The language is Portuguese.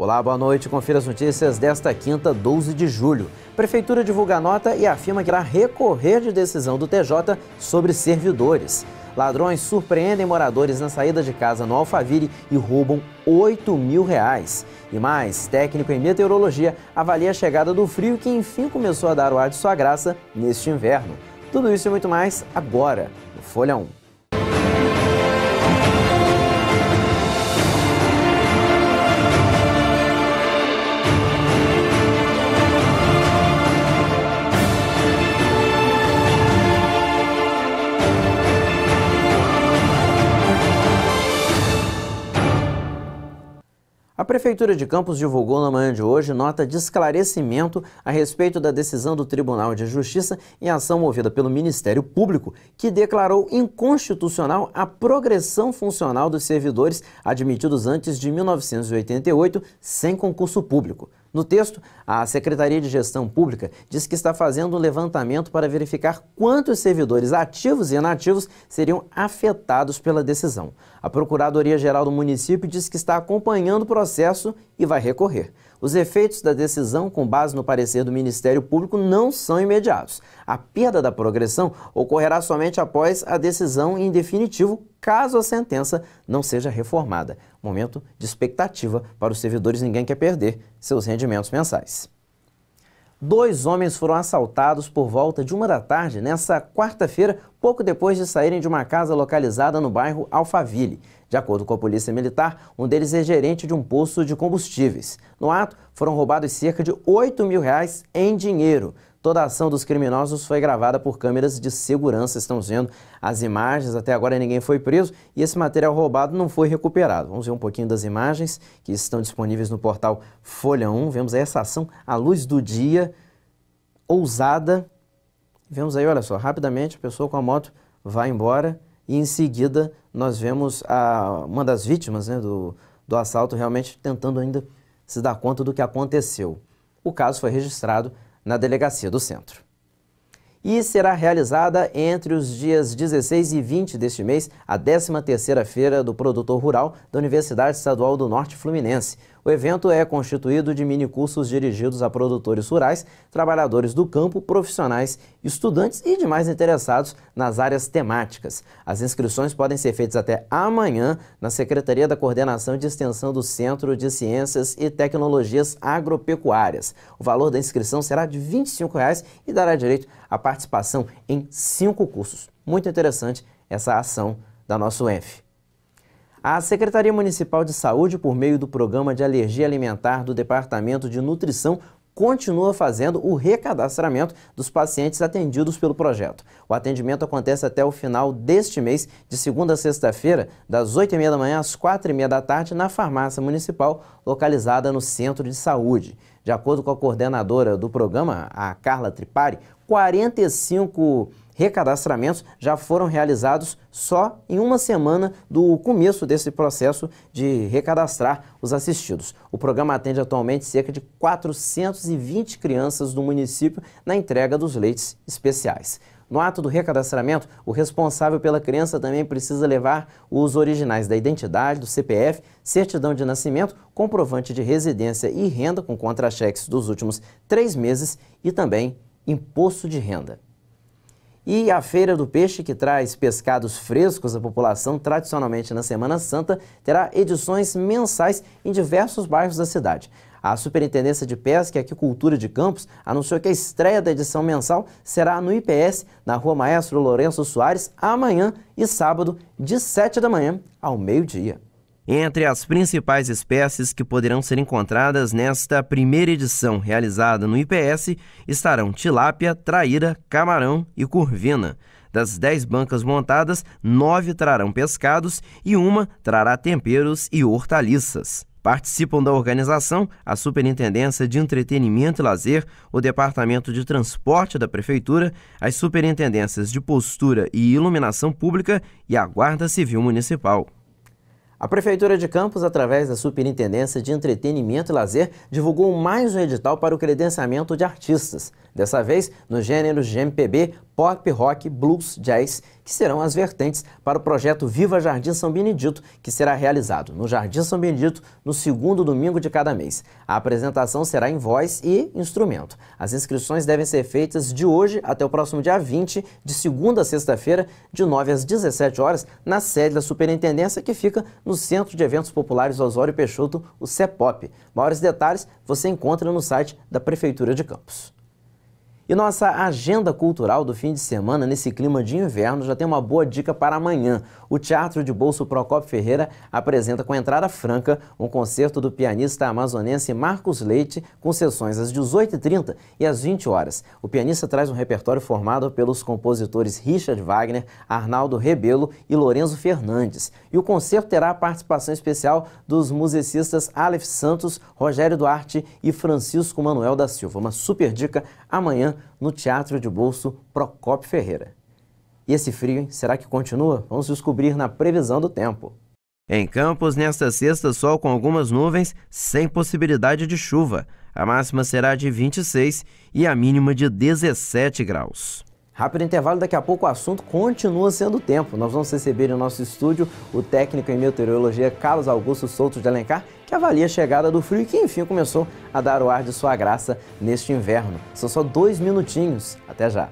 Olá, boa noite. Confira as notícias desta quinta, 12 de julho. Prefeitura divulga a nota e afirma que irá recorrer de decisão do TJ sobre servidores. Ladrões surpreendem moradores na saída de casa no Alfaville e roubam 8 mil reais. E mais, técnico em meteorologia avalia a chegada do frio que enfim começou a dar o ar de sua graça neste inverno. Tudo isso e muito mais agora no Folha 1. Prefeitura de Campos divulgou na manhã de hoje nota de esclarecimento a respeito da decisão do Tribunal de Justiça em ação movida pelo Ministério Público, que declarou inconstitucional a progressão funcional dos servidores admitidos antes de 1988 sem concurso público. No texto, a Secretaria de Gestão Pública diz que está fazendo um levantamento para verificar quantos servidores ativos e inativos seriam afetados pela decisão. A Procuradoria-Geral do município diz que está acompanhando o processo e vai recorrer. Os efeitos da decisão com base no parecer do Ministério Público não são imediatos. A perda da progressão ocorrerá somente após a decisão em definitivo, caso a sentença não seja reformada. Momento de expectativa para os servidores, ninguém quer perder seus rendimentos mensais. Dois homens foram assaltados por volta de uma da tarde nessa quarta-feira, pouco depois de saírem de uma casa localizada no bairro Alphaville. De acordo com a Polícia Militar, um deles é gerente de um posto de combustíveis. No ato, foram roubados cerca de 8 mil reais em dinheiro. Toda a ação dos criminosos foi gravada por câmeras de segurança, estamos vendo as imagens, até agora ninguém foi preso e esse material roubado não foi recuperado. Vamos ver um pouquinho das imagens que estão disponíveis no portal Folha 1. Vemos essa ação à luz do dia, ousada. Vemos aí, olha só, rapidamente a pessoa com a moto vai embora e em seguida nós vemos a, uma das vítimas né, do, do assalto realmente tentando ainda se dar conta do que aconteceu. O caso foi registrado na delegacia do centro. E será realizada entre os dias 16 e 20 deste mês a 13ª Feira do Produtor Rural da Universidade Estadual do Norte Fluminense. O evento é constituído de minicursos dirigidos a produtores rurais, trabalhadores do campo, profissionais, estudantes e demais interessados nas áreas temáticas. As inscrições podem ser feitas até amanhã na Secretaria da Coordenação de Extensão do Centro de Ciências e Tecnologias Agropecuárias. O valor da inscrição será de R$ 25 e dará direito à participação em cinco cursos. Muito interessante essa ação da nossa UENF. A Secretaria Municipal de Saúde, por meio do Programa de Alergia Alimentar do Departamento de Nutrição, continua fazendo o recadastramento dos pacientes atendidos pelo projeto. O atendimento acontece até o final deste mês, de segunda a sexta-feira, das 8h30 da manhã às 4h30 da tarde, na farmácia municipal localizada no Centro de Saúde. De acordo com a coordenadora do programa, a Carla Tripari, 45 recadastramentos já foram realizados só em uma semana do começo desse processo de recadastrar os assistidos. O programa atende atualmente cerca de 420 crianças do município na entrega dos leites especiais. No ato do recadastramento, o responsável pela criança também precisa levar os originais da identidade, do CPF, certidão de nascimento, comprovante de residência e renda com contra-cheques dos últimos três meses e também imposto de renda. E a Feira do Peixe, que traz pescados frescos à população tradicionalmente na Semana Santa, terá edições mensais em diversos bairros da cidade. A Superintendência de Pesca e Aquicultura de Campos anunciou que a estreia da edição mensal será no IPS, na Rua Maestro Lourenço Soares, amanhã e sábado, de 7 da manhã ao meio-dia entre as principais espécies que poderão ser encontradas nesta primeira edição realizada no IPS estarão tilápia, traíra, camarão e curvina. Das 10 bancas montadas, 9 trarão pescados e uma trará temperos e hortaliças. Participam da organização a Superintendência de Entretenimento e Lazer, o Departamento de Transporte da Prefeitura, as Superintendências de Postura e Iluminação Pública e a Guarda Civil Municipal. A Prefeitura de Campos, através da Superintendência de Entretenimento e Lazer, divulgou mais um edital para o credenciamento de artistas. Dessa vez, nos gêneros de MPB, pop, rock, blues, jazz, que serão as vertentes para o projeto Viva Jardim São Benedito, que será realizado no Jardim São Benedito no segundo domingo de cada mês. A apresentação será em voz e instrumento. As inscrições devem ser feitas de hoje até o próximo dia 20, de segunda a sexta-feira, de 9 às 17 horas, na sede da Superintendência, que fica no Centro de Eventos Populares Osório Peixoto, o CEPOP. Maiores detalhes você encontra no site da Prefeitura de Campos. E nossa agenda cultural do fim de semana, nesse clima de inverno, já tem uma boa dica para amanhã. O Teatro de Bolso Procopio Ferreira apresenta com entrada franca um concerto do pianista amazonense Marcos Leite, com sessões às 18h30 e às 20 horas. O pianista traz um repertório formado pelos compositores Richard Wagner, Arnaldo Rebelo e Lorenzo Fernandes. E o concerto terá a participação especial dos musicistas Aleph Santos, Rogério Duarte e Francisco Manuel da Silva. Uma super dica amanhã no Teatro de Bolso Procopio Ferreira. E esse frio, será que continua? Vamos descobrir na previsão do tempo. Em Campos, nesta sexta, sol com algumas nuvens, sem possibilidade de chuva. A máxima será de 26 e a mínima de 17 graus. Rápido intervalo, daqui a pouco o assunto continua sendo tempo. Nós vamos receber em nosso estúdio o técnico em meteorologia Carlos Augusto Souto de Alencar que avalia a chegada do frio e que enfim começou a dar o ar de sua graça neste inverno. São só dois minutinhos. Até já!